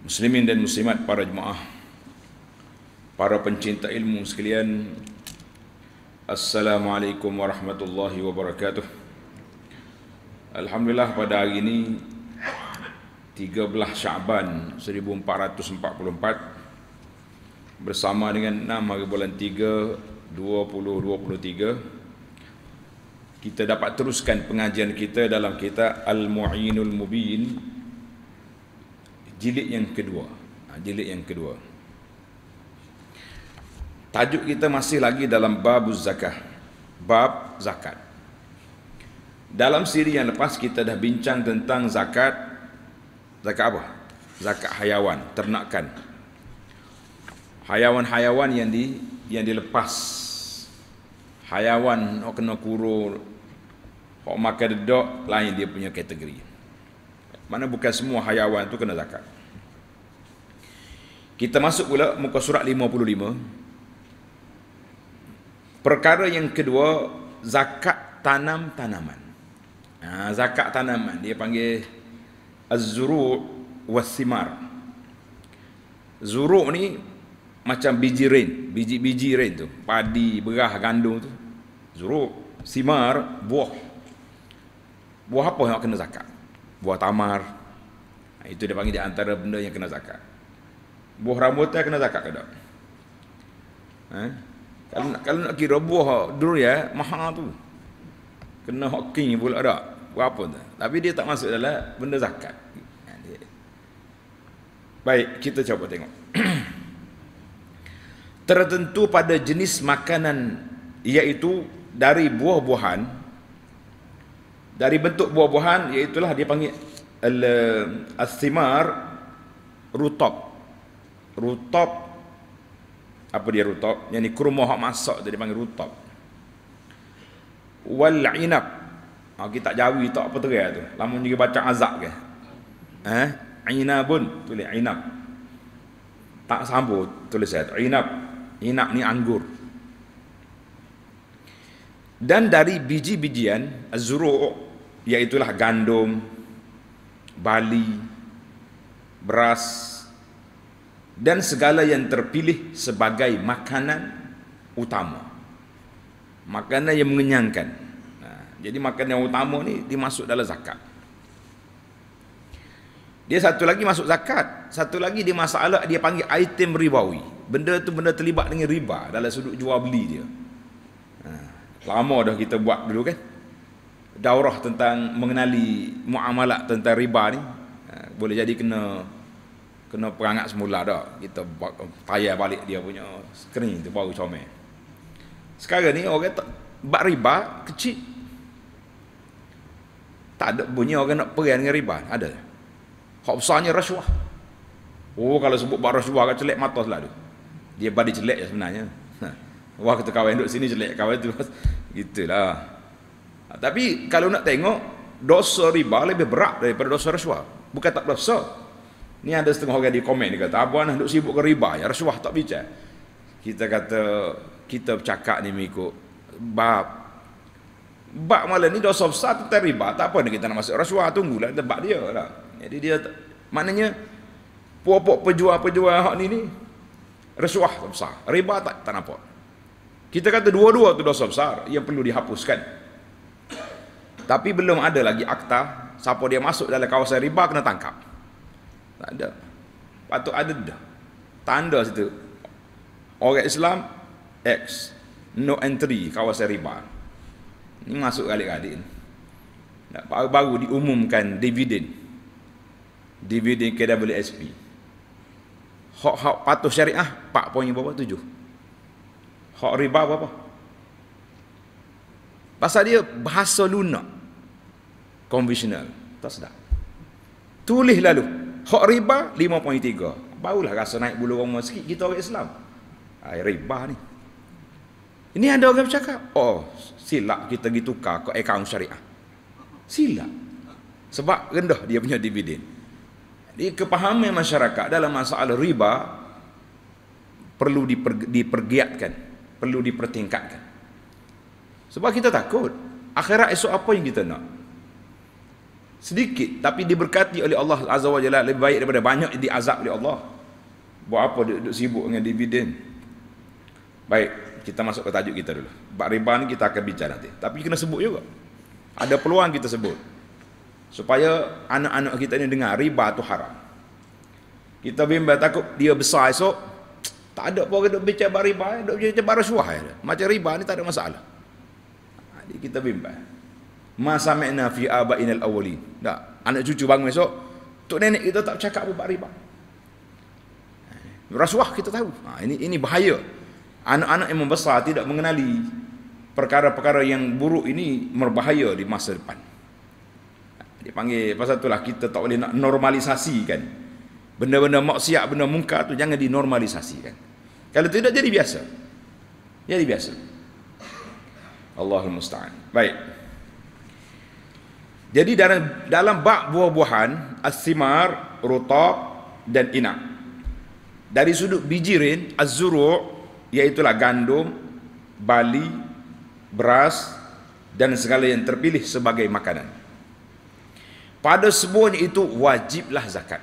Muslimin dan muslimat para jemaah Para pencinta ilmu sekalian Assalamualaikum warahmatullahi wabarakatuh Alhamdulillah pada hari ini 13 Syaban 1444 Bersama dengan 6 hari bulan 3 2023 Kita dapat teruskan pengajian kita dalam kitab Al-Mu'inul Mubin jilid yang kedua. Ha, jilid yang kedua. Tajuk kita masih lagi dalam bab zakah. Bab zakat. Dalam siri yang lepas kita dah bincang tentang zakat. Zakat apa? Zakat hayawan, ternakan. Hayawan-hayawan yang di yang dilepas. Hayawan nak oh, kena kurur, hok makan dedok lain dia punya kategori. Mana bukan semua hayawan tu kena zakat. Kita masuk pula muka surat 55. Perkara yang kedua, zakat tanam tanaman. Ha, zakat tanaman dia panggil az-zuru' was-simar. Zuru' ni macam biji ren, biji-biji ren tu, padi, beras, gandum tu. Zuru' simar buah. Buah apa yang kena zakat? buah tamar ha, itu dia panggil di antara benda yang kena zakat buah rambutan kena zakat ke tak ha? kalau nak, kalau nak kira buah durian mahal tu kena hoking pula tak buat apa tu tapi dia tak masuk dalam benda zakat ha, baik kita cuba tengok tertentu pada jenis makanan iaitu dari buah-buahan dari bentuk buah-buahan iaitu lah dia panggil al-simar rutop rutop apa dia rutop yang ni kurma hak masak tu dia panggil rutop wal inab ha, kita tak jawi tak apa terang tu lamun juga baca azab ke ha eh? inabun tulis inab tak sambut tulis saya tu inab inab ni anggur dan dari biji-bijian zuru' iaitulah gandum, bali, beras dan segala yang terpilih sebagai makanan utama. Makanan yang mengenyangkan. Ha, jadi makanan yang utama ni dimasuk dalam zakat. Dia satu lagi masuk zakat. Satu lagi dia masalah dia panggil item ribawi. Benda tu benda terlibat dengan riba dalam sudut jual beli dia. Ha, lama dah kita buat dulu kan daurah tentang mengenali muamalah tentang riba ni ha, boleh jadi kena kena perangat semula dah kita tayar balik dia punya skrin tu baru comel sekarang ni orang tak bak riba kecil tak ada bunyi orang nak perang dengan riba ada hak besarnya rasuah oh kalau sebut bak rasuah kan celik mata selalu dia badi celik je sebenarnya ha. wah kita kawan duduk sini celik kawan tu gitulah Ha, tapi kalau nak tengok dosa riba lebih berat daripada dosa rasuah. Bukan tak dosa Ni ada setengah orang di komen dia kata, "Abang nak duk sibuk ke riba, ya rasuah tak bijak." Kita kata kita bercakap ni mengikut bab bab malam ni dosa besar tu tak riba, tak apa ni kita nak masuk rasuah tunggulah debat dia lah. Jadi dia maknanya puak-puak pejual-pejual hak ni ni rasuah tak besar, riba tak tak nampak. Kita kata dua-dua tu dosa besar yang perlu dihapuskan. Tapi belum ada lagi akta siapa dia masuk dalam kawasan riba kena tangkap. Tak ada. Patut ada dah. Tanda situ. Orang Islam X no entry kawasan riba. ni masuk kali-kali. Baru-baru diumumkan dividen. Dividen KWSP. Hak-hak patuh syariah 4.7. Hak riba berapa? Pasal dia bahasa lunak konvensional tak sedap tulis lalu hak riba 5.3 barulah rasa naik bulu orang sikit kita orang Islam air riba ni ini ada orang bercakap oh silap kita pergi tukar ke akaun syariah silap sebab rendah dia punya dividen jadi kepahaman masyarakat dalam masalah riba perlu diper, dipergiatkan perlu dipertingkatkan sebab kita takut akhirat esok apa yang kita nak sedikit tapi diberkati oleh Allah Azza wa Jalla lebih baik daripada banyak yang diazab oleh Allah buat apa dia duduk sibuk dengan dividen baik kita masuk ke tajuk kita dulu bab riba ni kita akan bincang nanti tapi kena sebut juga ada peluang kita sebut supaya anak-anak kita ni dengar riba tu haram kita bimbang takut dia besar esok tak ada apa duduk bincang bab riba duduk bincang bab rasuah macam riba ni tak ada masalah jadi kita bimbang Masamekna fi abainal awali. Tak. Anak cucu bang esok. Tok nenek kita tak cakap apa bang Rasuah kita tahu. Ha, ini ini bahaya. Anak-anak yang membesar tidak mengenali perkara-perkara yang buruk ini merbahaya di masa depan. Dia panggil pasal itulah kita tak boleh nak normalisasikan. Benda-benda maksiat, benda mungkar tu jangan dinormalisasikan. Kalau tidak jadi biasa. Jadi biasa. Allahumma musta'an. Baik. Jadi dalam dalam bab buah-buahan as-simar, rutab dan inak. Dari sudut bijirin az-zuru' iaitu gandum, bali, beras dan segala yang terpilih sebagai makanan. Pada semuanya itu wajiblah zakat.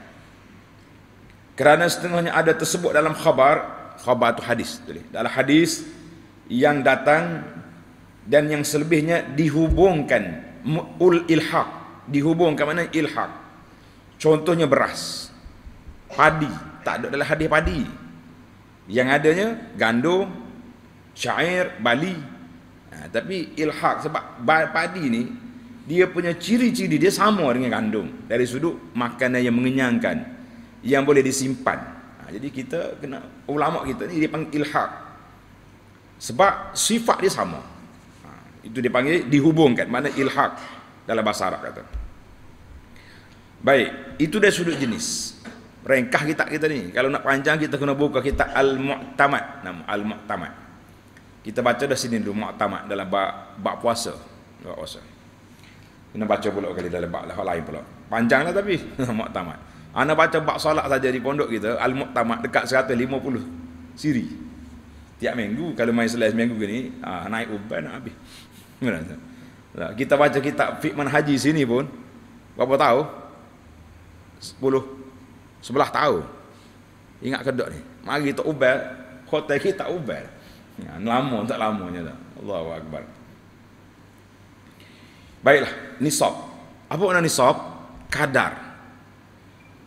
Kerana setengahnya ada tersebut dalam khabar, khabar tu hadis. Dalam hadis yang datang dan yang selebihnya dihubungkan ul ilhaq dihubung ke mana ilhaq contohnya beras padi tak ada dalam hadis padi yang adanya gandum syair bali ha, tapi ilhaq sebab padi ni dia punya ciri-ciri dia sama dengan gandum dari sudut makanan yang mengenyangkan yang boleh disimpan ha, jadi kita kena ulama kita ni dia panggil ilhaq sebab sifat dia sama itu dipanggil dihubungkan mana ilhaq dalam bahasa Arab kata baik itu dari sudut jenis rengkah kita kita ni kalau nak panjang kita kena buka kita al-mu'tamad nama al-mu'tamad kita baca dah sini dulu mu'tamad dalam bab bab puasa bab puasa kena baca pula kali dalam bab lah lain pula panjanglah tapi mu'tamad ana baca bab solat saja di pondok kita al-mu'tamad dekat 150 siri tiap minggu kalau main selesai minggu ni ah, naik uban nak habis Nah, kan? kita baca kita Fikman Haji sini pun berapa tahu? 10 11 tahu. Ingat kedok ni. Mari tak ubal, hotel kita tak ubal. Ya, lama tak lamanya dah. Allahu akbar. Baiklah, nisab. Apa makna nisab? Kadar.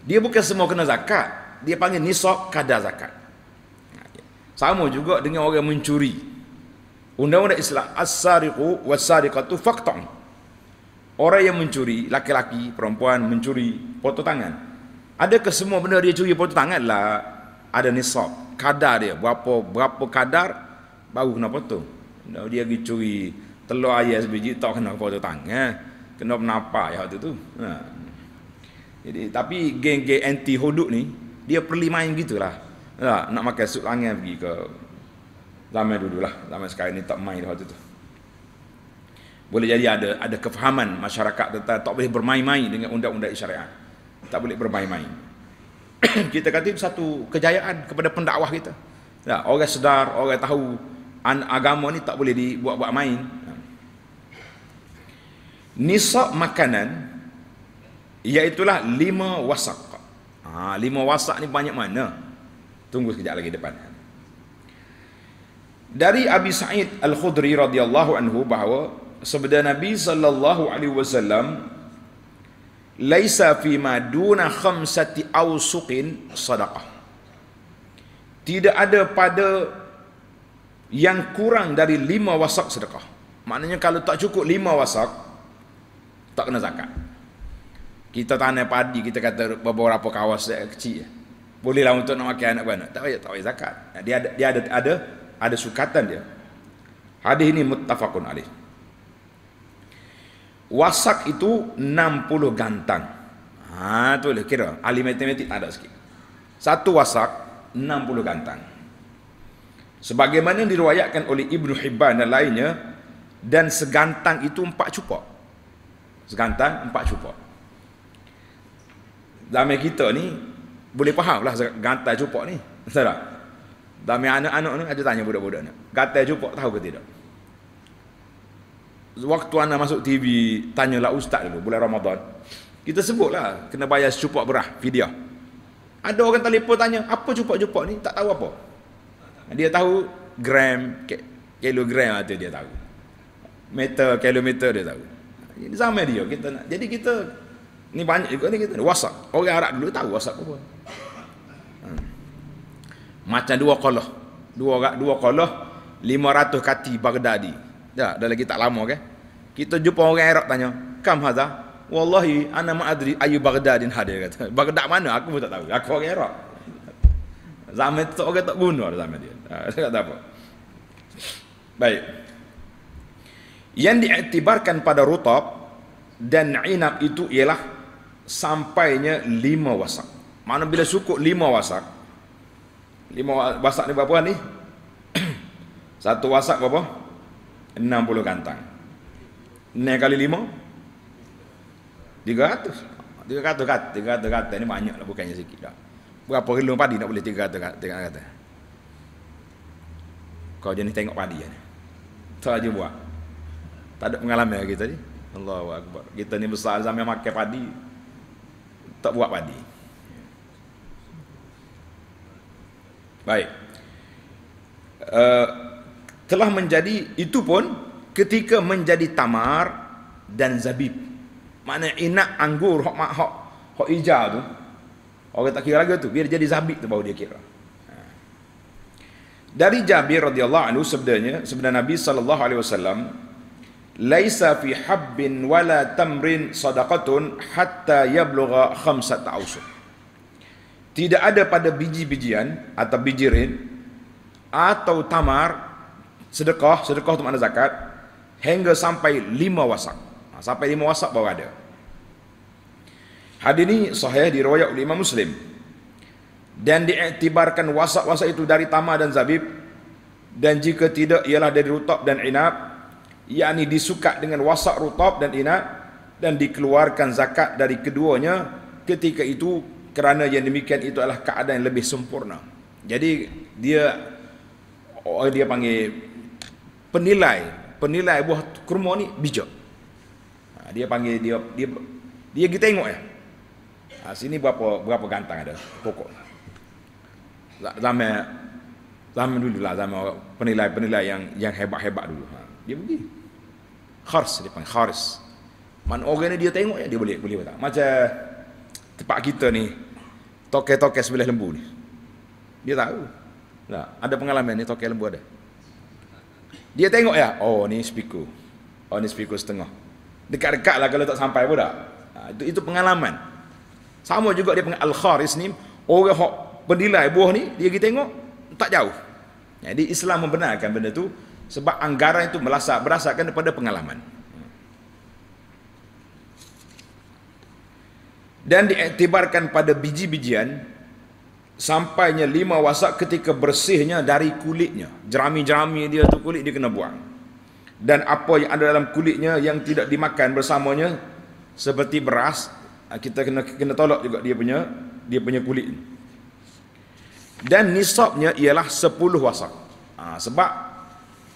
Dia bukan semua kena zakat. Dia panggil nisab kadar zakat. Sama juga dengan orang mencuri. Undang-undang Islam as-sariqu was-sariqatu faqtan. Orang yang mencuri, laki-laki, perempuan mencuri potong tangan. Ada ke semua benda dia curi potong tangan lah ada nisab, kadar dia berapa berapa kadar baru kena potong. Kalau dia pergi curi telur ayam sebiji tak kena potong tangan. Kena penapa ya waktu tu. Ha. Jadi tapi geng-geng anti hudud ni dia perlu main gitulah. Ha, nak makan sup langan pergi ke zaman dulu lah zaman sekarang ni tak main waktu tu boleh jadi ada ada kefahaman masyarakat tentang tak boleh bermain-main dengan undang-undang syariat tak boleh bermain-main kita kata itu satu kejayaan kepada pendakwah kita ya, orang sedar orang tahu agama ni tak boleh dibuat-buat main nisab makanan iaitulah lima wasak ha, lima wasak ni banyak mana tunggu sekejap lagi depan dari Abi Sa'id Al-Khudri radhiyallahu anhu bahawa sabda Nabi sallallahu alaihi wasallam "Laisa fi ma duna khamsati awsuqin sadaqah." Tidak ada pada yang kurang dari lima wasak sedekah. Maknanya kalau tak cukup lima wasak, tak kena zakat. Kita tanam padi, kita kata beberapa kawas kecil. Bolehlah untuk nak makan anak-anak. Tak payah, tak payah zakat. Dia ada, dia ada, ada ada sukatan dia. Hadis ini muttafaqun alaih. Wasak itu 60 gantang. Ha tu boleh kira ahli matematik ada sikit. Satu wasak 60 gantang. Sebagaimana diriwayatkan oleh Ibnu Hibban dan lainnya dan segantang itu empat cupak. Segantang empat cupak. Dalam kita ni boleh faham lah segantang cupak ni. Betul Dah Bami anak-anak ni ada tanya budak-budak ni. Kata jumpa tahu ke tidak? Waktu anak masuk TV, tanyalah ustaz dulu bulan Ramadan. Kita sebutlah kena bayar secupak berah video. Ada orang telefon tanya, apa cupak-cupak ni? Tak tahu apa. Dia tahu gram, kilogram atau dia tahu. Meter, kilometer dia tahu. Ini sama dia kita nak. Jadi kita ni banyak juga ni kita ni. WhatsApp. Orang Arab dulu tahu WhatsApp apa macam dua qalah dua dua lima ratus kati Baghdadi ya dah lagi tak lama kan kita jumpa orang Arab tanya kam hadza wallahi ana ma adri ayu baghdadin hadir kata baghdad mana aku pun tak tahu aku orang Arab zaman tu orang tak guna zaman dia ha, tak ada apa baik yang diiktibarkan pada rutab dan inap itu ialah sampainya lima wasak mana bila cukup lima wasak lima wasak ni berapa ni satu wasak berapa puluh kantang 6 kali lima, tiga tiga ratus, ratus kat, tiga ratus kat, ni banyak lah bukannya sikit dah berapa kilo padi nak boleh 300 kata, kat. kau jenis tengok padi ya. tak aja buat tak ada pengalaman lagi tadi Allahu Akbar kita ni besar zaman makan padi tak buat padi Baik. Uh, telah menjadi itu pun ketika menjadi tamar dan zabib. Mana inak anggur hok mak hok hok hijau tu. Orang tak kira lagi tu, biar jadi zabib tu baru dia kira. Ha. Dari Jabir radhiyallahu anhu sebenarnya sebenarnya Nabi sallallahu alaihi wasallam laisa fi habbin wala tamrin sadaqatun hatta yablugha khamsat ausun tidak ada pada biji-bijian atau biji rin atau tamar sedekah sedekah itu makna zakat hingga sampai lima wasak ha, sampai lima wasak bawa ada hadis ini sahih diriwayat oleh Imam Muslim dan diiktibarkan wasak-wasak itu dari tamar dan zabib dan jika tidak ialah dari rutab dan inab yakni disukat dengan wasak rutab dan inab dan dikeluarkan zakat dari keduanya ketika itu kerana yang demikian itu adalah keadaan yang lebih sempurna. Jadi dia dia panggil penilai penilai buah kurma ni bijak. Ha, dia panggil dia dia dia kita tengok ya. Ha, sini berapa berapa gantang ada pokok. Zaman zaman dulu lah zaman penilai penilai yang yang hebat hebat dulu. Ha, dia pergi kharis dia panggil kharis. Man orang ni dia tengok ya dia boleh boleh tak? Macam tempat kita ni toke-toke sebelah lembu ni. Dia tahu. Nah, ada pengalaman ni toke lembu ada. Dia tengok ya, oh ni spiku. Oh ni spiku setengah. Dekat-dekat lah kalau tak sampai pun dah. Ha, itu, itu pengalaman. Sama juga dia pengal kharis ni, orang hok pendilai buah ni, dia pergi tengok, tak jauh. Jadi Islam membenarkan benda tu sebab anggaran itu berasakan daripada pengalaman. dan diiktibarkan pada biji-bijian sampainya lima wasak ketika bersihnya dari kulitnya jerami-jerami dia tu kulit dia kena buang dan apa yang ada dalam kulitnya yang tidak dimakan bersamanya seperti beras ah, kita kena kena tolak juga dia punya dia punya kulit dan nisabnya ialah sepuluh wasak ha, sebab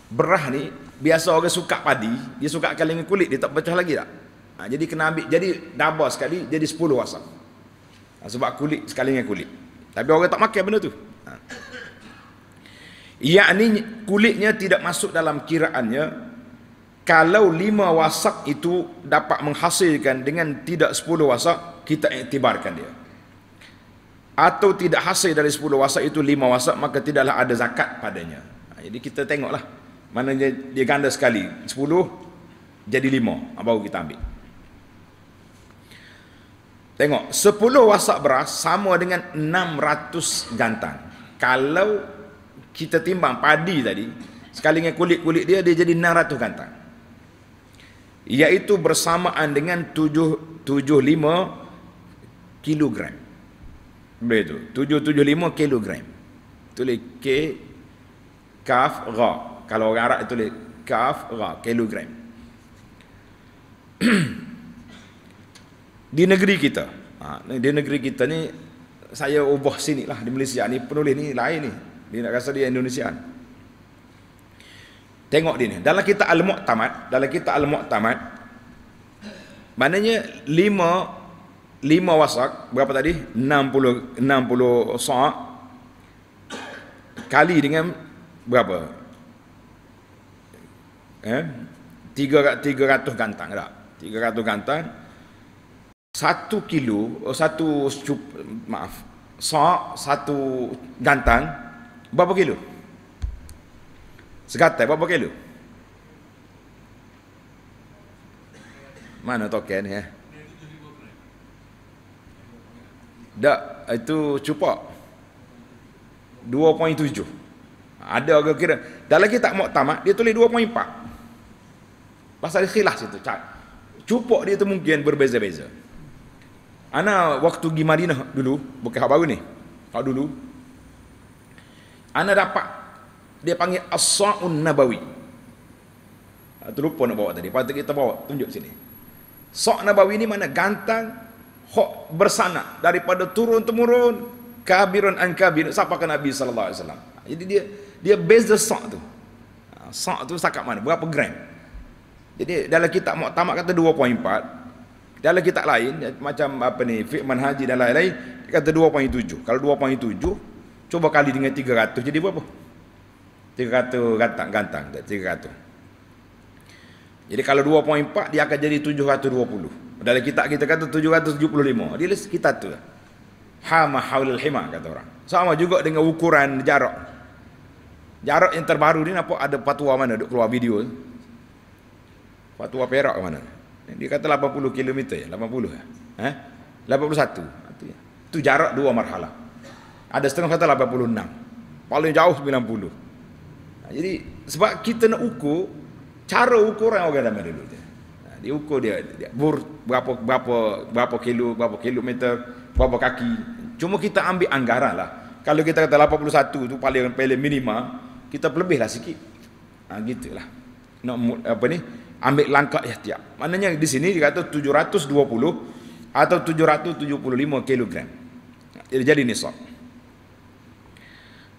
berah ni biasa orang suka padi dia suka kaleng kulit dia tak pecah lagi tak Ha, jadi kena ambil jadi double sekali jadi 10 wasak. Ha, sebab kulit sekali dengan kulit. Tapi orang tak makan benda tu. Ha. Ia ni kulitnya tidak masuk dalam kiraannya kalau lima wasak itu dapat menghasilkan dengan tidak sepuluh wasak, kita iktibarkan dia. Atau tidak hasil dari sepuluh wasak itu lima wasak, maka tidaklah ada zakat padanya. Ha, jadi kita tengoklah, mana dia ganda sekali. Sepuluh jadi lima, ha, baru kita ambil. Tengok, 10 wasak beras sama dengan 600 gantang. Kalau kita timbang padi tadi, sekali dengan kulit-kulit dia, dia jadi 600 gantang. Iaitu bersamaan dengan 775 kilogram. Begitu, 775 kilogram. Tulis K, Kaf, Ra. Kalau orang Arab tulis Kaf, Ra, kilogram. di negeri kita ha, di negeri kita ni saya ubah sini lah di Malaysia ni penulis ni lain ni dia nak rasa dia Indonesia tengok dia ni dalam kitab Al-Mu'tamad dalam kitab Al-Mu'tamad maknanya lima lima wasak berapa tadi 60 60 sa' kali dengan berapa eh 300 gantang lah. tak 300 gantang satu kilo oh, satu cup maaf so satu gantang berapa kilo segatai berapa kilo mana token ya tak itu cupa 2.7 ada orang kira Dah lagi tak mau tamat dia tulis 2.4 pasal khilas itu cupok dia itu mungkin berbeza-beza Ana waktu pergi Madinah dulu, bukan hak baru ni. Hak dulu. Ana dapat dia panggil As-Sa'un Nabawi. Ha, ah, terlupa nak bawa tadi. Pada kita bawa, tunjuk sini. Sa' Nabawi ni mana gantang hak bersana daripada turun temurun kabirun an kabir siapa kan Nabi sallallahu alaihi wasallam. Ah, jadi dia dia beza sa' tu. Ah, sa' tu sakat mana? Berapa gram? Jadi dalam kitab muktamad kata 2.4 dalam kitab lain macam apa ni fikman haji dan lain-lain kata 2.7 kalau 2.7 cuba kali dengan 300 jadi berapa 300 gantang gantang 300 jadi kalau 2.4 dia akan jadi 720 dalam kitab kita kata 775 dia kita tu hama haulil hima kata orang sama juga dengan ukuran jarak jarak yang terbaru ni nampak ada patua mana duk keluar video fatwa perak ke mana dia kata 80 km ya, 80 ya. Eh? 81. Eh? tu jarak dua marhalah. Ada setengah kata 86. Paling jauh 90. Nah, jadi sebab kita nak ukur cara ukuran orang dalam dulu dia. Nah, dia ukur dia, dia bur, berapa berapa berapa kilo, berapa kilometer, berapa kaki. Cuma kita ambil anggaran lah. Kalau kita kata 81 tu paling paling minima, kita lebihlah sikit. Ha, gitulah. Nak apa ni? ambil langkah ihtiyat. Ya, Maknanya di sini dia kata 720 atau 775 kilogram. Jadi jadi nisab.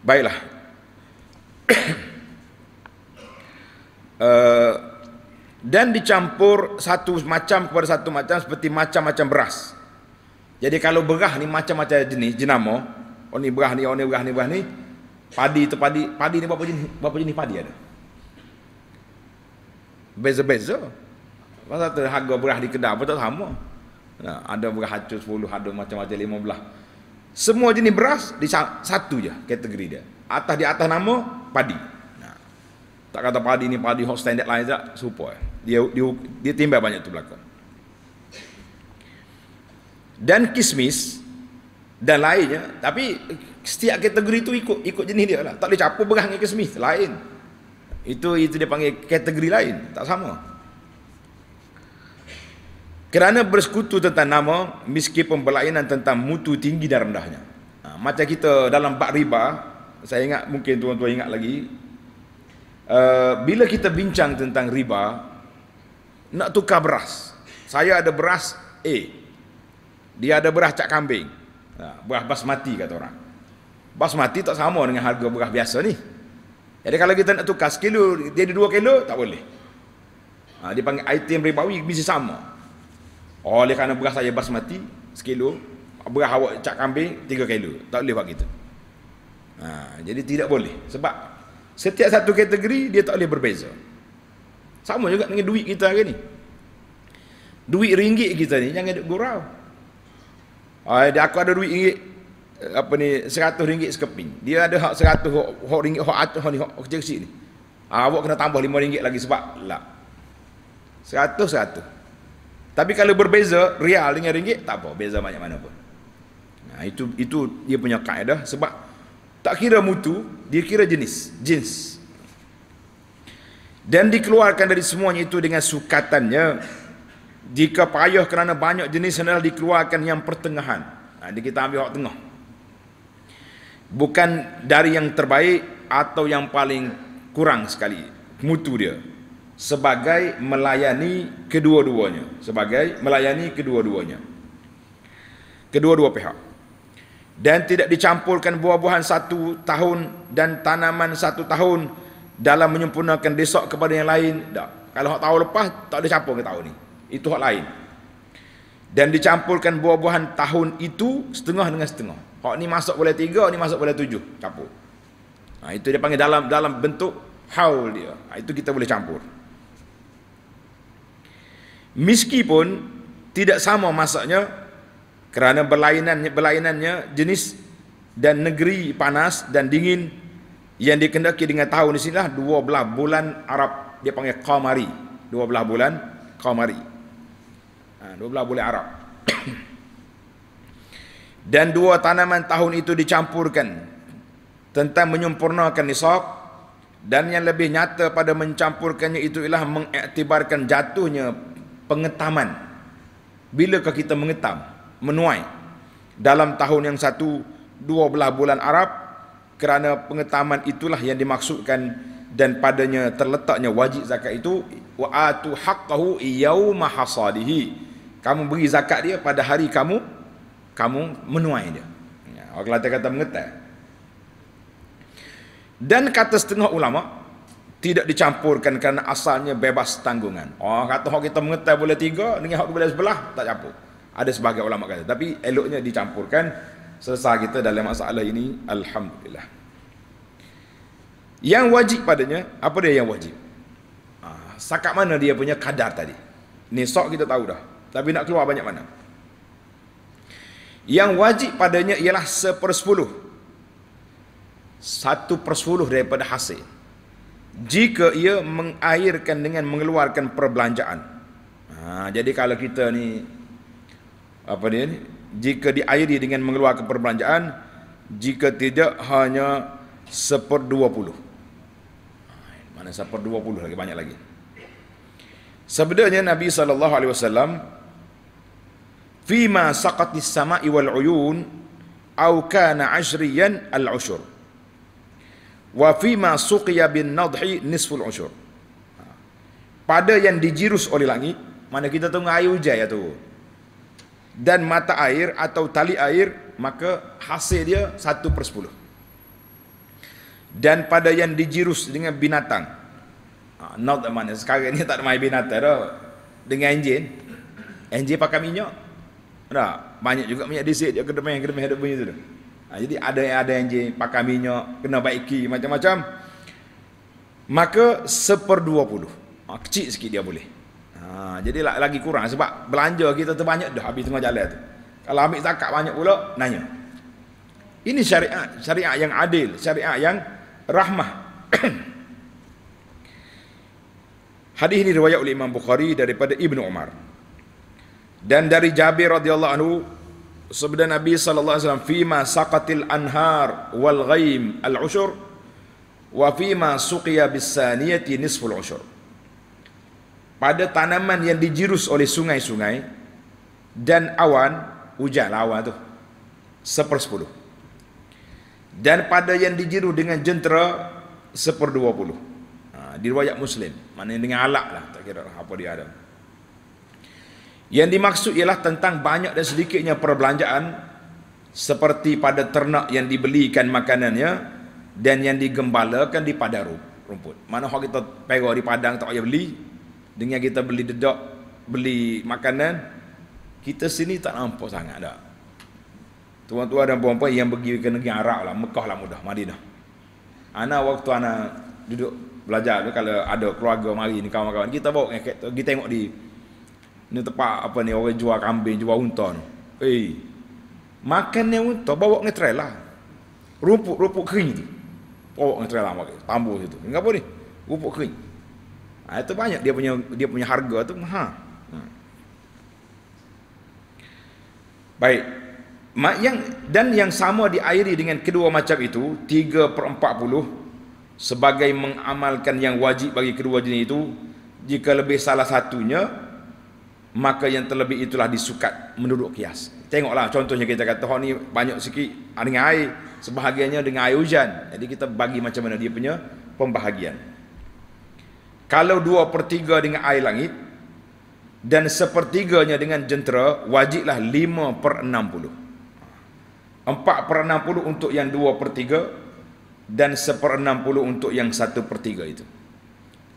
Baiklah. uh, dan dicampur satu macam kepada satu macam seperti macam-macam beras. Jadi kalau beras ni macam-macam jenis jenama, oh ni beras ni, oh ni beras ni, beras ni, padi tu padi, padi ni berapa jenis, berapa jenis padi ada? beza-beza. Pasal tu harga beras di kedai pun tak sama. Nah, ada beras harga 10, ada macam-macam 15. Semua jenis beras di satu je kategori dia. Atas di atas nama padi. Nah, tak kata padi ni padi hot standard lain tak serupa. Eh. Dia, dia dia timbal banyak tu belakang. Dan kismis dan lainnya, tapi setiap kategori tu ikut ikut jenis dia lah. Tak boleh capur beras dengan kismis, lain. Itu itu dia panggil kategori lain, tak sama. Kerana bersekutu tentang nama, meskipun berlainan tentang mutu tinggi dan rendahnya. Ha, macam kita dalam bak riba, saya ingat mungkin tuan-tuan ingat lagi, uh, bila kita bincang tentang riba, nak tukar beras. Saya ada beras A. Dia ada beras cak kambing. Ha, beras basmati kata orang. Basmati tak sama dengan harga beras biasa ni. Jadi kalau kita nak tukar sekilo, dia ada dua kilo, tak boleh. Ha, dia panggil item ribawi, mesti sama. Oleh kerana beras saya basmati, sekilo, beras awak cak kambing, tiga kilo. Tak boleh buat gitu. Ha, jadi tidak boleh. Sebab setiap satu kategori, dia tak boleh berbeza. Sama juga dengan duit kita hari ni. Duit ringgit kita ni, jangan gurau. Ha, aku ada duit ringgit apa ni 100 ringgit sekeping. Dia ada hak 100 hak, hak ringgit hak atas hak ni hak kerja kecil ni. Ha, awak kena tambah 5 ringgit lagi sebab lah. 100 100. Tapi kalau berbeza real dengan ringgit tak apa, beza banyak mana pun. Nah, itu itu dia punya kaedah sebab tak kira mutu, dia kira jenis, jins. Dan dikeluarkan dari semuanya itu dengan sukatannya jika payah kerana banyak jenis hendak dikeluarkan yang pertengahan. Ha, jadi kita ambil hak tengah bukan dari yang terbaik atau yang paling kurang sekali mutu dia sebagai melayani kedua-duanya sebagai melayani kedua-duanya kedua-dua pihak dan tidak dicampurkan buah-buahan satu tahun dan tanaman satu tahun dalam menyempurnakan desak kepada yang lain tak. kalau hak tahu lepas tak ada campur ke tahun ni itu hak lain dan dicampurkan buah-buahan tahun itu setengah dengan setengah Hak ni masuk boleh tiga, ni masuk boleh tujuh. Campur. Ha, itu dia panggil dalam dalam bentuk haul dia. Ha, itu kita boleh campur. Meskipun tidak sama masaknya kerana berlainan berlainannya jenis dan negeri panas dan dingin yang dikendaki dengan tahun di sini lah dua belah bulan Arab dia panggil Qamari dua belah bulan Qamari ha, dua belah bulan Arab dan dua tanaman tahun itu dicampurkan tentang menyempurnakan nisab dan yang lebih nyata pada mencampurkannya itu ialah mengiktibarkan jatuhnya pengetaman bilakah kita mengetam menuai dalam tahun yang satu dua belah bulan Arab kerana pengetaman itulah yang dimaksudkan dan padanya terletaknya wajib zakat itu wa atu haqqahu yauma kamu beri zakat dia pada hari kamu kamu menuai dia. Ya, orang Kelantan kata mengetah. Dan kata setengah ulama tidak dicampurkan kerana asalnya bebas tanggungan. Oh kata orang kita mengetah boleh tiga, dengan orang boleh sebelah, tak campur. Ada sebagai ulama kata. Tapi eloknya dicampurkan, selesai kita dalam masalah ini, Alhamdulillah. Yang wajib padanya, apa dia yang wajib? Ah, sakat mana dia punya kadar tadi? Nesok kita tahu dah. Tapi nak keluar banyak mana? Yang wajib padanya ialah sepersepuluh. Satu persepuluh daripada hasil. Jika ia mengairkan dengan mengeluarkan perbelanjaan. Ha, jadi kalau kita ni, apa dia ni? Jika diairi dengan mengeluarkan perbelanjaan, jika tidak hanya seperdua puluh. Ha, mana seperdua puluh lagi banyak lagi. Sebenarnya Nabi SAW fima saqatis sama'i wal uyun aw kana ashriyan al ushur wa fima suqiya bin nadhi nisful ushur pada yang dijirus oleh langit mana kita tunggu air hujan ya tu dan mata air atau tali air maka hasil dia satu per sepuluh. dan pada yang dijirus dengan binatang ha, not the money sekarang ni tak ada main binatang dah dengan enjin enjin pakai minyak ada Banyak juga minyak disik dia kedemai-kedemai ada bunyi tu. Ha, jadi ada yang ada yang je pakai minyak, kena baiki macam-macam. Maka seper dua puluh. Ha, kecil sikit dia boleh. Ha, jadi lagi kurang sebab belanja kita tu banyak dah habis tengah jalan tu. Kalau ambil zakat banyak pula, nanya. Ini syariat, syariat yang adil, syariat yang rahmah. Hadis ini riwayat oleh Imam Bukhari daripada Ibnu Umar dan dari Jabir radhiyallahu anhu sebenarnya Nabi sallallahu alaihi wasallam fima saqatil anhar wal ghaim al ushur wa fima suqiya bis saniyati nisful ushur pada tanaman yang dijirus oleh sungai-sungai dan awan hujan lah awan tu seper sepuluh dan pada yang dijiru dengan jentera seper dua puluh ha, di riwayat muslim maknanya dengan alak lah tak kira lah apa dia ada yang dimaksud ialah tentang banyak dan sedikitnya perbelanjaan seperti pada ternak yang dibelikan makanannya dan yang digembalakan di padar rumput. Mana kalau kita pergi di padang tak payah beli dengan kita beli dedak, beli makanan, kita sini tak nampak sangat dah. Tuan-tuan dan puan-puan yang pergi ke negeri Arab lah, Mekah lah mudah, Madinah. Anak waktu anak duduk belajar tu kalau ada keluarga mari ni kawan-kawan kita bawa kita tengok di ni tempat apa ni orang jual kambing jual unta tu eh makan ni unta bawa ke lah. rumput-rumput kering tu bawa ke trela bagi tambu situ ingat apa ni rumput kering ha, itu banyak dia punya dia punya harga tu ha. baik Mak yang dan yang sama diairi dengan kedua macam itu 3 per 40 sebagai mengamalkan yang wajib bagi kedua jenis itu jika lebih salah satunya maka yang terlebih itulah disukat menurut kias. Tengoklah contohnya kita kata ni banyak sikit ah, dengan air sebahagiannya dengan air hujan. Jadi kita bagi macam mana dia punya pembahagian. Kalau dua per tiga dengan air langit dan sepertiganya dengan jentera wajiblah lima per enam puluh. Empat per enam puluh untuk yang dua per tiga dan seper enam puluh untuk yang satu per tiga itu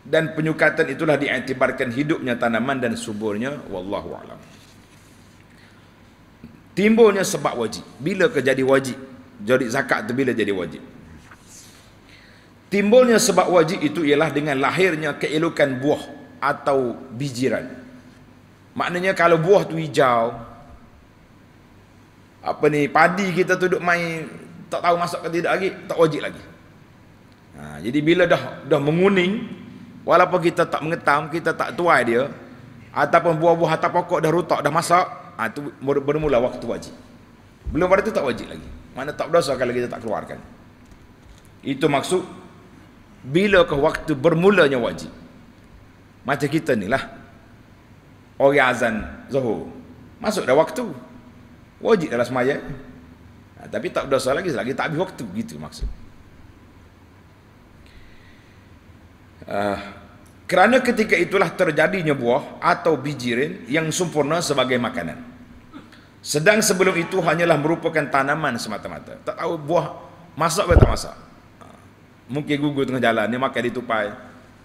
dan penyukatan itulah diaktibarkan hidupnya tanaman dan suburnya wallahu alam timbulnya sebab wajib bila ke jadi wajib jadi zakat tu bila jadi wajib timbulnya sebab wajib itu ialah dengan lahirnya keelokan buah atau bijiran maknanya kalau buah tu hijau apa ni padi kita tu duk main tak tahu masuk ke tidak lagi tak wajib lagi ha, jadi bila dah dah menguning Walaupun kita tak mengetam, kita tak tuai dia ataupun buah-buah atap pokok dah rotak, dah masak, ha, ah, itu bermula waktu wajib. Belum pada itu tak wajib lagi. Mana tak berdosa kalau kita tak keluarkan. Itu maksud bila ke waktu bermulanya wajib. Macam kita ni lah. Orang azan zuhur. Masuk dah waktu. Wajib dalam semaya. Ha, ah, tapi tak berdosa lagi, lagi tak habis waktu. Gitu maksud. Uh, kerana ketika itulah terjadinya buah atau bijirin yang sempurna sebagai makanan. Sedang sebelum itu hanyalah merupakan tanaman semata-mata. Tak tahu buah masak atau tak masak. Ha. Mungkin gugur tengah jalan, dia makan di tupai.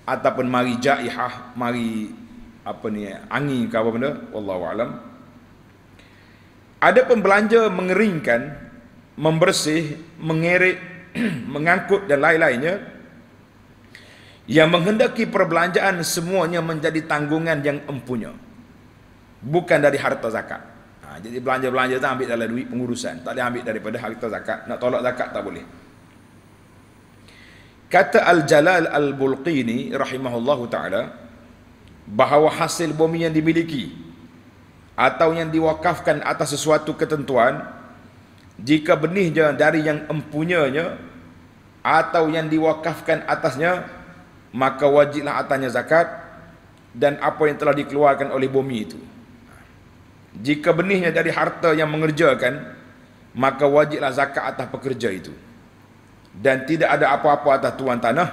Ataupun mari jaihah, mari apa ni, angin ke apa benda. Wallahu'alam. Ada pembelanja mengeringkan, membersih, mengerik, mengangkut dan lain-lainnya yang menghendaki perbelanjaan semuanya menjadi tanggungan yang empunya bukan dari harta zakat ha, jadi belanja-belanja tak ambil dari duit pengurusan tak boleh ambil daripada harta zakat nak tolak zakat tak boleh kata Al-Jalal Al-Bulqini rahimahullahu ta'ala bahawa hasil bumi yang dimiliki atau yang diwakafkan atas sesuatu ketentuan jika benihnya dari yang empunyanya atau yang diwakafkan atasnya maka wajiblah atanya zakat dan apa yang telah dikeluarkan oleh bumi itu. Jika benihnya dari harta yang mengerjakan, maka wajiblah zakat atas pekerja itu. Dan tidak ada apa-apa atas tuan tanah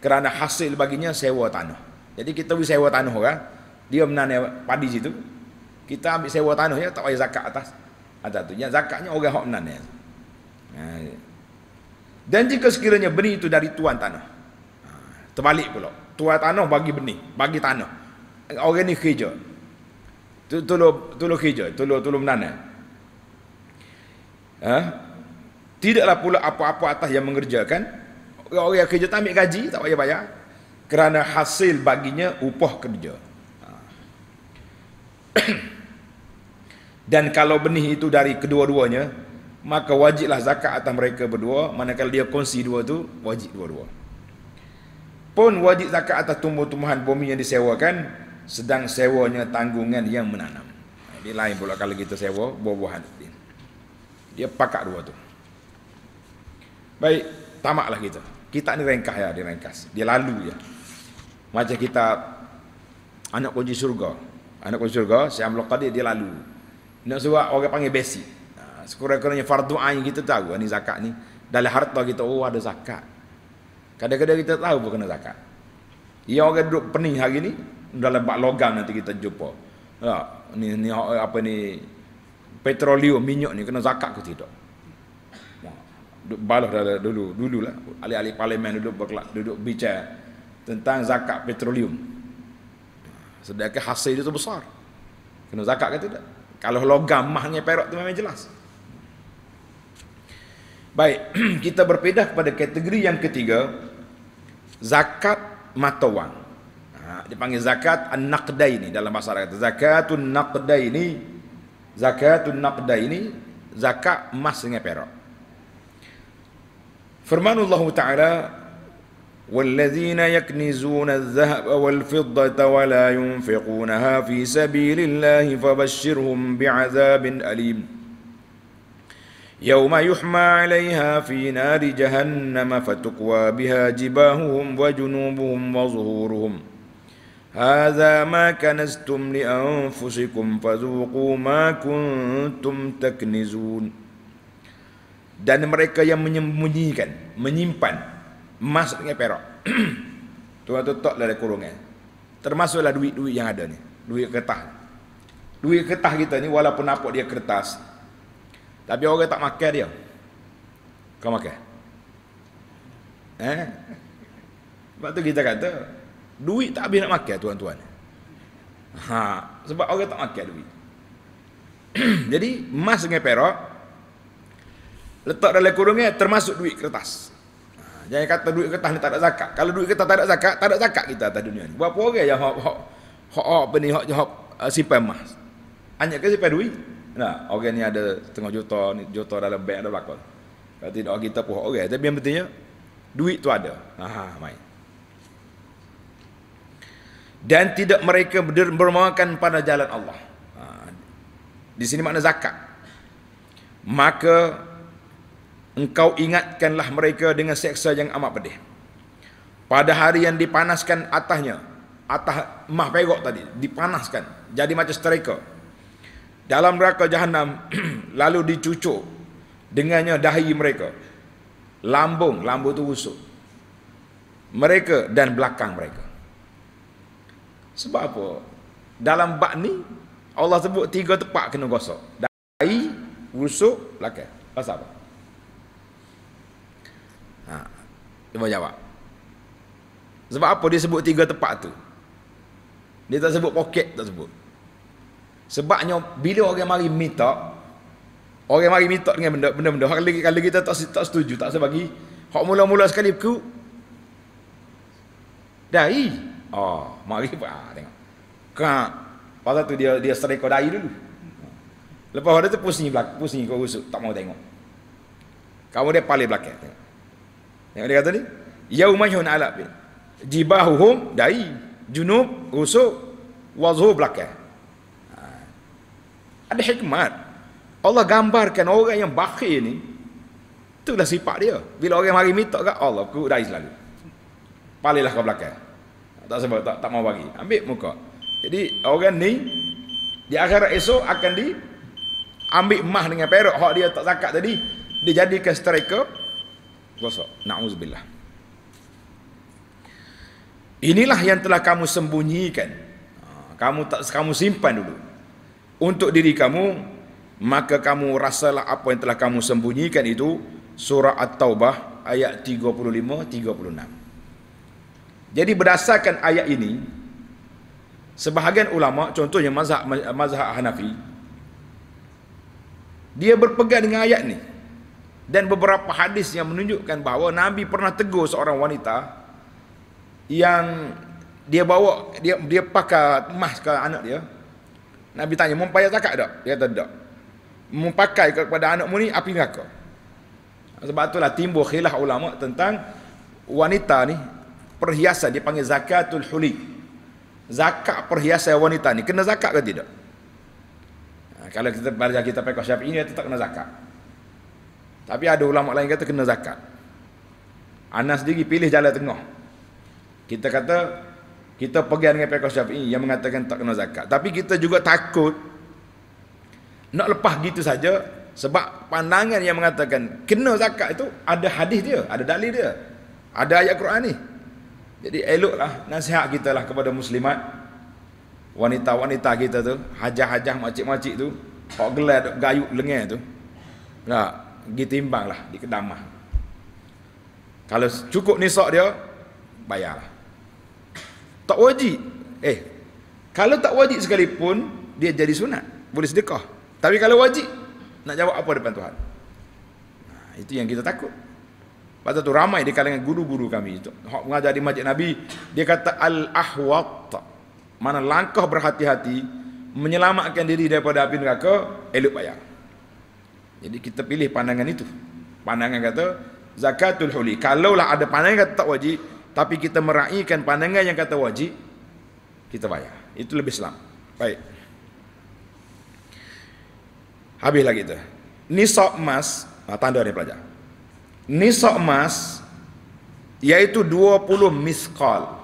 kerana hasil baginya sewa tanah. Jadi kita boleh sewa tanah orang, dia menanam padi situ, kita ambil sewa tanah ya tak payah zakat atas atas tu. Yang zakatnya orang hok menanam. Ha, ya. Dan jika sekiranya benih itu dari tuan tanah, Terbalik pula. Tuan tanah bagi benih, bagi tanah. Orang ni kerja. Tolo tolo kerja, tolo tolo menana. Ha? Tidaklah pula apa-apa atas yang mengerjakan. Orang yang kerja tak ambil gaji, tak payah bayar. Kerana hasil baginya upah kerja. Ha. Dan kalau benih itu dari kedua-duanya, maka wajiblah zakat atas mereka berdua, manakala dia kongsi dua tu, wajib dua-dua pun wajib zakat atas tumbuh-tumbuhan bumi yang disewakan sedang sewanya tanggungan yang menanam. Ha, Ini lain pula kalau kita sewa buah-buahan. Dia pakak dua tu. Baik, tamaklah kita. Kita ni ringkas ya, dia ringkas. Dia lalu ya. Macam kita anak kunci surga. Anak kunci surga, saya amlok tadi dia lalu. Nak suruh orang panggil besi. Ha, sekurang-kurangnya fardu ain kita tahu ni zakat ni. Dalam harta kita oh ada zakat. Kadang-kadang kita tahu pun kena zakat. Yang orang duduk pening hari ni, dalam bak logam nanti kita jumpa. Ha, ni, ni apa ni, petroleum, minyak ni kena zakat ke tidak? Ha, Balah dah dulu, dulu lah. Ahli-ahli parlimen duduk, berkelak, duduk bicara tentang zakat petroleum. Ha, sedangkan hasil itu besar. Kena zakat ke tidak? Kalau logam mahnya perak tu memang jelas. Baik, kita berpindah kepada kategori yang ketiga, zakat mata wang ha, dipanggil zakat an-naqdaini dalam bahasa Arab zakatun naqdaini zakatun naqdaini zakat emas dengan perak firman Allah taala والذين يكنزون الذهب والفضة ولا ينفقونها في سبيل الله فبشرهم بعذاب أليم يوم يحمى عليها في نار جهنم فتقوى بها جباههم وجنوبهم وظهورهم هذا ما كنزتم لأنفسكم فذوقوا ما كنتم تكنزون dan mereka yang menyembunyikan menyimpan emas dengan perak tu tu tak dalam kurungan termasuklah duit-duit yang ada ni duit kertas duit kertas kita ni walaupun nampak dia kertas tapi orang tak makan dia. Kau makan. Eh? Sebab tu kita kata, duit tak habis nak makan tuan-tuan. Ha, sebab orang tak makan duit. Jadi, emas dengan perak, letak dalam kurungnya termasuk duit kertas. Ha, jangan kata duit kertas ni tak ada zakat. Kalau duit kertas tak ada zakat, tak ada zakat kita atas dunia ni. Berapa orang yang hok hok hok apa ni hok hok eh, simpan emas. Anjak ke simpan duit? Nah, orang ni ada setengah juta, juta dalam bank ada bakal. Kalau tidak kita puh orang, tapi yang pentingnya duit tu ada. Ha mai. Dan tidak mereka bermakan pada jalan Allah. Ha. Di sini makna zakat. Maka engkau ingatkanlah mereka dengan seksa yang amat pedih. Pada hari yang dipanaskan atasnya, atas mah perok tadi, dipanaskan jadi macam striker dalam neraka jahanam lalu dicucuk dengannya dahi mereka lambung lambung itu busuk. mereka dan belakang mereka sebab apa dalam bab ni Allah sebut tiga tempat kena gosok dahi busuk, belakang pasal apa ha cuba jawab sebab apa dia sebut tiga tempat tu dia tak sebut poket tak sebut Sebabnya bila orang mari minta, orang mari minta dengan benda-benda-benda. Kalau kita, kita tak, tak setuju, tak sebagi. Hak mula-mula sekali ku dai. Ah, oh, mari pak ah, tengok. Kak, pada tu dia dia sering strike dai dulu. Lepas pada tu pusing belak, pusing kau rusuk, tak mau tengok. Kamu dia paling belakang tengok. Yang dia kata ni, yaumayun alab. Jibahuhum dai, junub rusuk, wazhu belakang. Ada hikmat. Allah gambarkan orang yang bakhil ni itulah sifat dia. Bila orang mari minta kat Allah, aku dah selalu. Palilah kau belakang. Tak sebab tak tak mau bagi. Ambil muka. Jadi orang ni di akhirat esok akan di ambil emas dengan perak hak dia tak zakat tadi dia jadikan striker gosok naudzubillah inilah yang telah kamu sembunyikan ha, kamu tak kamu simpan dulu untuk diri kamu maka kamu rasalah apa yang telah kamu sembunyikan itu surah at-taubah ayat 35 36 jadi berdasarkan ayat ini sebahagian ulama contohnya mazhab mazhab Hanafi dia berpegang dengan ayat ni dan beberapa hadis yang menunjukkan bahawa nabi pernah tegur seorang wanita yang dia bawa dia dia pakai emas ke anak dia Nabi tanya, mempayar zakat tak? Dia kata, tak. pakai kepada anak ni, api neraka. Sebab itulah timbul khilaf ulama tentang wanita ni, perhiasan dipanggil zakatul huli. Zakat perhiasan wanita ni, kena zakat ke tidak? Nah, ha, kalau kita belajar kita pakai syafi'i ni, tetap kena zakat. Tapi ada ulama lain kata kena zakat. Anas sendiri pilih jalan tengah. Kita kata kita pegang dengan pihak syafi'i yang mengatakan tak kena zakat tapi kita juga takut nak lepas gitu saja sebab pandangan yang mengatakan kena zakat itu ada hadis dia ada dalil dia ada ayat Quran ni jadi eloklah nasihat kita lah kepada muslimat wanita-wanita kita tu hajah-hajah makcik-makcik tu kok gelar duk gayut lengan tu nak gitu lah di kedamah kalau cukup nisak dia bayarlah tak wajib eh kalau tak wajib sekalipun dia jadi sunat boleh sedekah tapi kalau wajib nak jawab apa depan Tuhan nah, itu yang kita takut pada tu ramai di kalangan guru-guru kami itu hak mengajar di masjid Nabi dia kata al ahwat mana langkah berhati-hati menyelamatkan diri daripada api neraka elok payah jadi kita pilih pandangan itu pandangan kata zakatul huli kalaulah ada pandangan kata tak wajib tapi kita meraihkan pandangan yang kata wajib kita bayar itu lebih selam baik habis lagi tu nisab emas nah, tanda ni pelajar nisab emas iaitu 20 miskal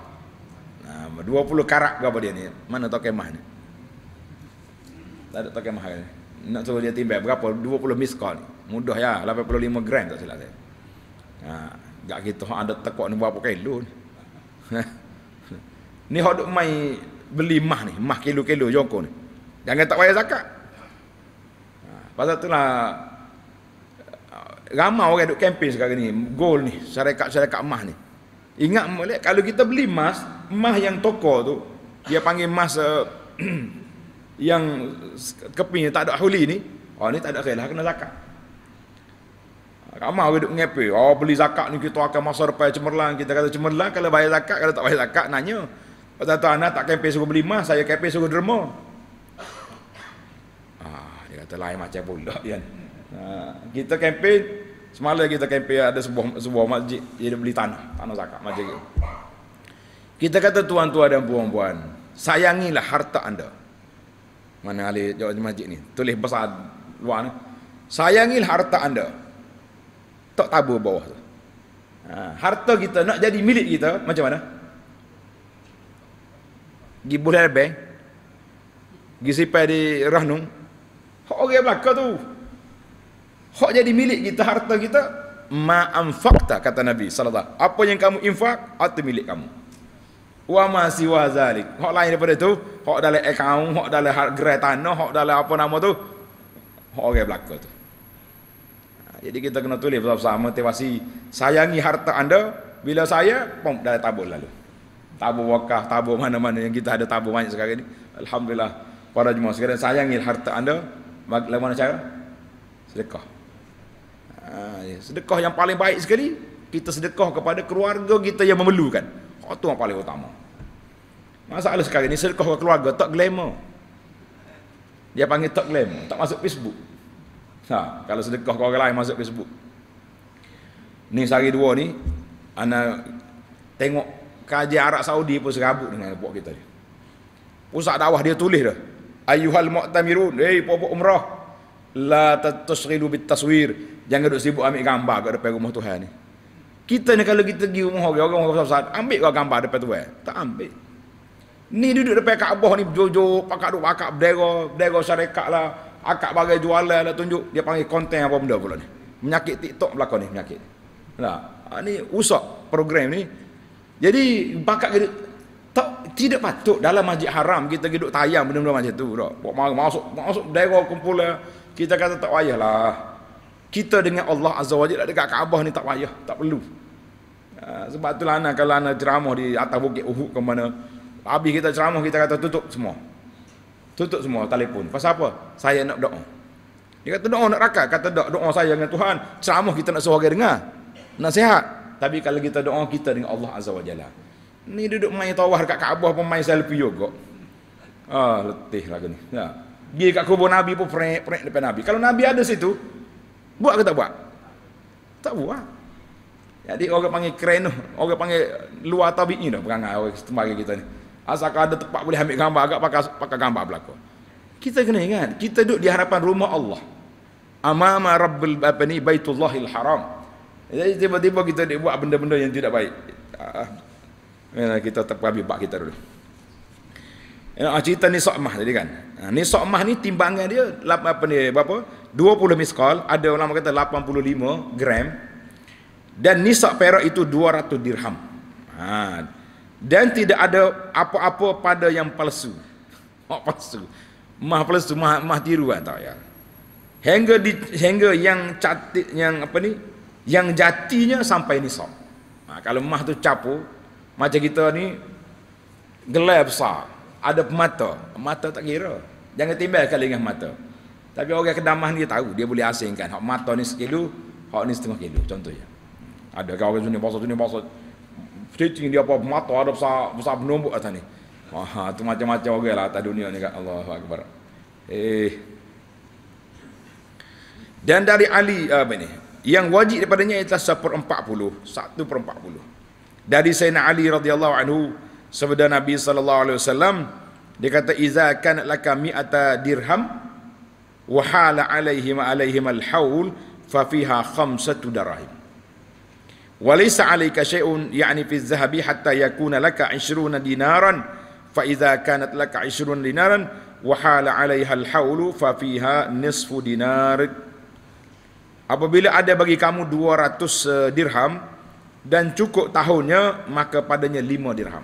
nah, 20 karat berapa dia ni mana tak kemah ni tak ada tak kemah ni nak suruh dia timbal berapa 20 miskal ni mudah ya 85 gram tak silap saya nah. Gak kita ha, ada tekok ni berapa kilo kan? ni. ni hok duk mai beli mah ni, mah kilo-kilo jongko ni. Jangan tak bayar zakat. Ha, pasal itulah eh, ramai orang duk kempen sekarang ni, gold ni, syarikat-syarikat mah ni. Ingat boleh kalau kita beli emas, emas yang toko tu dia panggil emas uh, eh, yang kepingnya tak ada huli ni, oh ni tak ada kelah kena zakat. Ramai orang duduk mengepe. Oh, beli zakat ni kita akan masa depan cemerlang. Kita kata cemerlang kalau bayar zakat, kalau tak bayar zakat, nanya. Pasal tu anak tak kepe suruh beli emas, saya kepe suruh derma. Ah, dia kata lain macam pula. Ya. kita kempen, semalam kita kempen ada sebuah sebuah masjid, dia beli tanah, tanah zakat macam gitu. Kita kata tuan-tuan dan puan-puan, sayangilah harta anda. Mana alih jawab masjid ni? Tulis besar luar ni. Sayangilah harta anda tak tabu bawah tu. Ha, harta kita nak jadi milik kita macam mana? Gi bulan bank. Gi sipai di rahnum. Hak orang belaka tu. Hak jadi milik kita harta kita ma anfaqta kata Nabi sallallahu alaihi wasallam. Apa yang kamu infak atau milik kamu. Wa ma siwa zalik. Hak lain daripada tu, hak dalam akaun, hak dalam gerai tanah, hak dalam apa nama tu? Hak orang belaka tu jadi kita kena tulis bersama. besar motivasi sayangi harta anda bila saya pom dah tabur lalu tabur wakah tabur mana-mana yang kita ada tabur banyak sekarang ni alhamdulillah para jemaah sekarang sayangi harta anda bagaimana cara sedekah ah, ya. sedekah yang paling baik sekali kita sedekah kepada keluarga kita yang memerlukan oh, tu yang paling utama masalah sekarang ni sedekah ke keluarga tak glamour dia panggil tak glamour tak masuk Facebook Ha, kalau sedekah kau orang lain masuk Facebook. Ni sehari dua ni ana tengok kaji Arab Saudi pun serabut dengan buat kita ni. Pusat dakwah dia tulis dah. Ayuhal mu'tamirun, hei puak-puak umrah. La tatusridu bit taswir. Jangan duk sibuk ambil gambar kat depan rumah Tuhan ni. Kita ni kalau kita pergi rumah orang orang besar ambil kau gambar depan Tuhan. Tak ambil. Ni duduk depan Kaabah ni jojo pakak duk pakak bendera, bendera syarikat lah akak barang jualan nak tunjuk dia panggil konten apa benda pula ni menyakit TikTok berlaku ni menyakit nah ah, ni usak program ni jadi bakat kita tak tidak patut dalam masjid haram kita duduk tayang benda-benda macam tu dak buat masuk masuk daerah kumpulan eh, kita kata tak lah. kita dengan Allah Azza wa Jalla dekat Kaabah ni tak payah tak perlu ah, sebab itulah anak kalau anak ceramah di atas bukit Uhud ke mana habis kita ceramah kita kata tutup semua Tutup semua telefon. Pasal apa? Saya nak doa. Dia kata doa nak rakat. Kata doa, doa saya dengan Tuhan. Ceramah kita nak suara dengar. Nak sihat. Tapi kalau kita doa, kita dengan Allah Azza wa Jalla. Ni duduk main tawar kat Kaabah pun main selfie juga. Ah, letih lah ni. Ya. Pergi kat kubur Nabi pun prek, prek depan Nabi. Kalau Nabi ada situ, buat ke tak buat? Tak buat. Jadi orang panggil keren tu. Orang panggil luar ni. dah perangai orang setempat kita ni. Asalkan ada tempat boleh ambil gambar agak pakai pakai gambar belaka. Kita kena ingat, kita duduk di hadapan rumah Allah. Amama Rabbul apa ni Baitullahil Haram. Jadi tiba-tiba kita buat benda-benda yang tidak baik. Ah, ah. kita tak habis bab kita dulu. Ya, cerita ni sokmah tadi kan. ni sokmah ni timbangan dia apa ni berapa? 20 miskal, ada ulama kata 85 gram. Dan nisab perak itu 200 dirham. Ha, dan tidak ada apa-apa pada yang palsu mah palsu mah palsu mah, mah tiru kan tak ya hingga di, hingga yang cantik yang apa ni yang jatinya sampai ni sok ha, kalau mah tu capu macam kita ni gelap besar ada mata mata tak kira jangan timbal kali dengan mata tapi orang kedamah ni dia tahu dia boleh asingkan hak mata ni sekilu hak ni setengah kilo contohnya ada kalau orang sunni bahasa sunni bahasa teaching dia apa mata ada besar besar penumbuk atas lah ni. Ha tu macam-macam orang lah atas dunia ni kat Allahu Akbar. Eh. Dan dari Ali ah, apa ni? Yang wajib daripadanya ialah seper empat puluh. Satu per empat puluh. Dari Sayyidina Ali radhiyallahu anhu. Sebeda Nabi sallallahu alaihi wasallam dia kata iza kanat laka mi'ata dirham wa hala alaihim alaihim alhaul fa fiha khamsatu darahim walaysa alayka shay'un ya'ni fi zahabi hatta yakuna laka 20 dinaran fa idza kanat laka 20 dinaran wa hala 'alayha al-hawlu fa fiha nisfu dinar apabila ada bagi kamu 200 eh, dirham dan cukup tahunnya maka padanya 5 dirham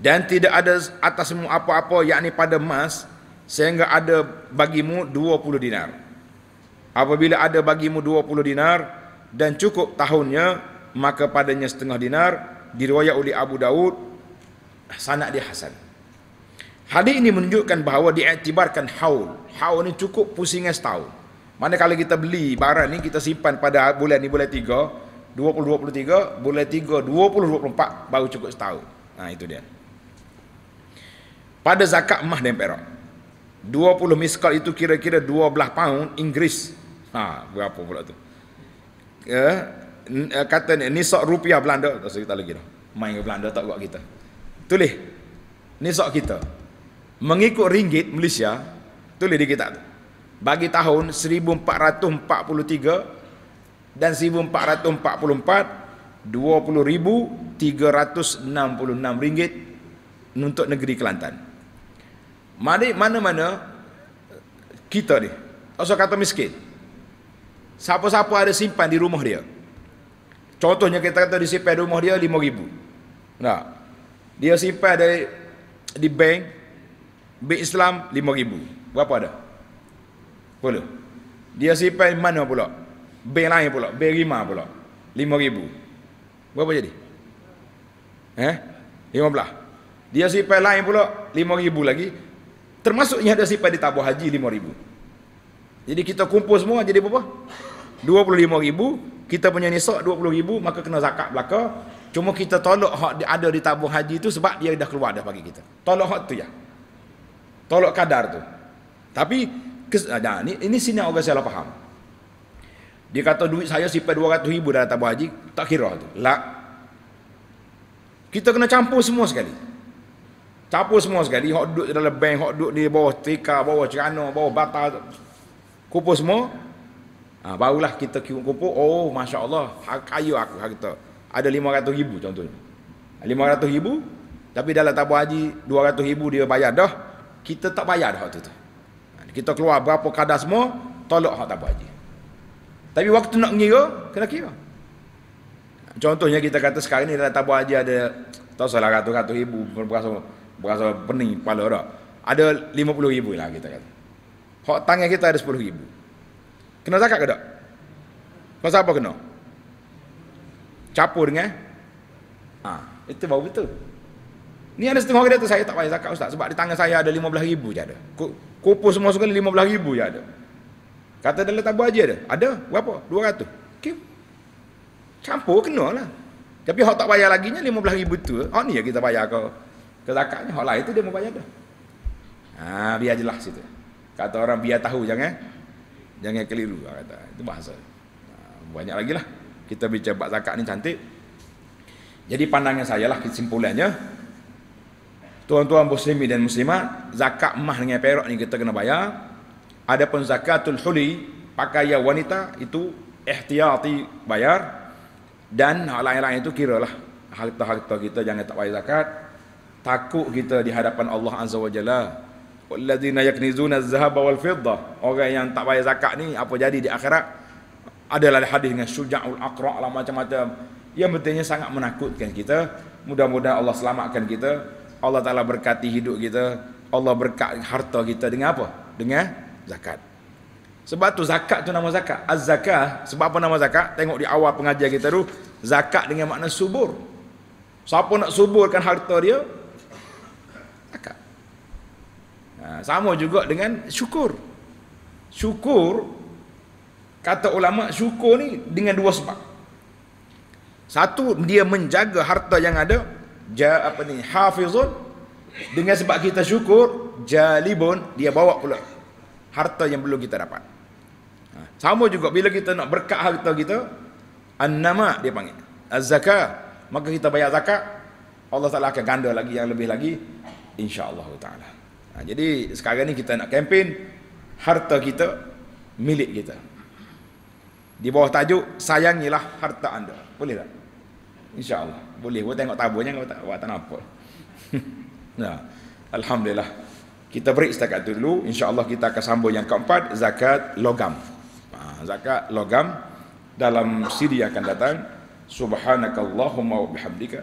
dan tidak ada atasmu apa-apa yakni pada emas sehingga ada bagimu 20 dinar apabila ada bagimu 20 dinar dan cukup tahunnya maka padanya setengah dinar diriwayat oleh Abu Daud sanad dia hasan hadis ini menunjukkan bahawa diiktibarkan haul haul ni cukup pusingnya setahun mana kalau kita beli barang ni kita simpan pada bulan ni bulan 3 2023 bulan 3 2024 baru cukup setahun nah ha, itu dia pada zakat emas dan perak 20 miskal itu kira-kira 12 pound Inggeris ha berapa pula tu ya, eh, kata ni nisab rupiah Belanda tak usah kita lagi dah main ke Belanda tak buat kita tulis nisab kita mengikut ringgit Malaysia tulis di kita bagi tahun 1443 dan 1444 20366 ringgit untuk negeri Kelantan mari mana-mana eh, kita ni tak usah kata miskin siapa-siapa ada simpan di rumah dia contohnya kita kata disimpan di rumah dia ribu. nah dia simpan dari di bank bank Islam ribu. berapa ada pula dia simpan di mana pula bank lain pula bank rimah pula ribu. berapa jadi eh 15 dia simpan lain pula ribu lagi termasuknya ada simpan di tabung haji ribu. Jadi kita kumpul semua jadi berapa? 25 ribu. kita punya 20 ribu. maka kena zakat belaka. Cuma kita tolak hak ada di tabung haji tu sebab dia dah keluar dah bagi kita. Tolak hak tu ya. Tolak kadar tu. Tapi kes, ah, nah, ini, ini sini orang saya lah faham. Dia kata duit saya sampai ribu dalam tabung haji, tak kira tu. Lah. Kita kena campur semua sekali. Campur semua sekali, hak duduk dalam bank, hak duduk di bawah tika, bawah cerana, bawah batal, kumpul semua ha, barulah kita kumpul oh masya Allah ha, kaya aku harta ada lima ratus ribu contohnya ha, lima ratus ribu tapi dalam tabung haji ratus ribu dia bayar dah kita tak bayar dah waktu tu ha, kita keluar berapa kadar semua tolak hak tabung haji tapi waktu nak ngira kena kira contohnya kita kata sekarang ni dalam tabung haji ada tak salah ratus-ratus ribu berasa, berasa pening kepala orang ada lima puluh ribu lah kita kata Hak tangan kita ada 10 ribu. Kena zakat ke tak? Pasal apa kena? Capur dengan? Ha, itu baru betul. Ni ada setengah kereta saya tak bayar zakat ustaz. Sebab di tangan saya ada 15 ribu je ada. Kupu semua sekali 15 ribu je ada. Kata dah letak tabu aja ada. Ada? Berapa? 200? Okay. Campur kena lah. Tapi hak tak bayar laginya 15 ribu tu. Hak ni yang kita bayar ke, ke zakatnya. Hak lain tu dia mau bayar dah. Ha, biar jelas situ. Kata orang biar tahu jangan eh. jangan keliru kata. Itu bahasa. Banyak lagi lah kita bicara bab zakat ni cantik. Jadi pandangan saya lah kesimpulannya Tuan-tuan Muslimi dan muslimat, zakat mah dengan perak ni kita kena bayar. Ada pun zakatul huli, pakaian wanita itu ihtiyati bayar dan hal lain-lain itu kiralah harta-harta kita jangan tak bayar zakat. Takut kita di hadapan Allah Azza wa Jalla Walladzina yaknizuna az-zahaba wal fidda. Orang yang tak bayar zakat ni apa jadi di akhirat? Adalah hadis dengan Syuja'ul Aqra lah macam-macam. Yang betulnya sangat menakutkan kita. Mudah-mudahan Allah selamatkan kita. Allah Taala berkati hidup kita. Allah berkat harta kita dengan apa? Dengan zakat. Sebab tu zakat tu nama zakat. Az-zakah sebab apa nama zakat? Tengok di awal pengajian kita tu zakat dengan makna subur. Siapa nak suburkan harta dia? Zakat. Ha, sama juga dengan syukur. Syukur kata ulama syukur ni dengan dua sebab. Satu dia menjaga harta yang ada, ja apa ni? Hafizun dengan sebab kita syukur, jalibun dia bawa pula harta yang belum kita dapat. Ha, sama juga bila kita nak berkat harta kita, annama dia panggil. Az-zakah, maka kita bayar zakat, Allah Taala akan ganda lagi yang lebih lagi insya-Allah taala. Ha, jadi sekarang ni kita nak kempen harta kita milik kita. Di bawah tajuk sayangilah harta anda. Boleh tak? Insya-Allah. Boleh. Buat tengok tabungnya kau tak buat apa. nah, alhamdulillah. Kita break setakat itu dulu. Insya-Allah kita akan sambung yang keempat zakat logam. Ha, zakat logam dalam siri yang akan datang. Subhanakallahumma wa bihamdika